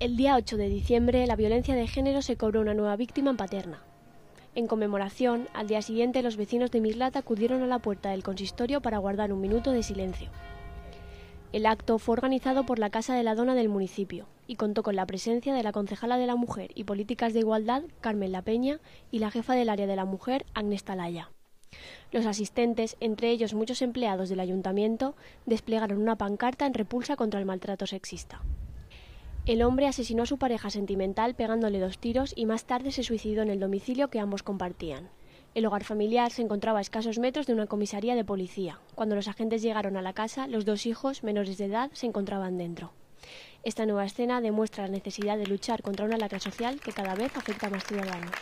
El día 8 de diciembre, la violencia de género se cobró una nueva víctima en Paterna. En conmemoración, al día siguiente, los vecinos de Mislata acudieron a la puerta del consistorio para guardar un minuto de silencio. El acto fue organizado por la Casa de la Dona del municipio y contó con la presencia de la concejala de la Mujer y Políticas de Igualdad, Carmen La Peña, y la jefa del área de la Mujer, Agnes Talaya. Los asistentes, entre ellos muchos empleados del ayuntamiento, desplegaron una pancarta en repulsa contra el maltrato sexista. El hombre asesinó a su pareja sentimental pegándole dos tiros y más tarde se suicidó en el domicilio que ambos compartían. El hogar familiar se encontraba a escasos metros de una comisaría de policía. Cuando los agentes llegaron a la casa, los dos hijos, menores de edad, se encontraban dentro. Esta nueva escena demuestra la necesidad de luchar contra una lacra social que cada vez afecta a más ciudadanos.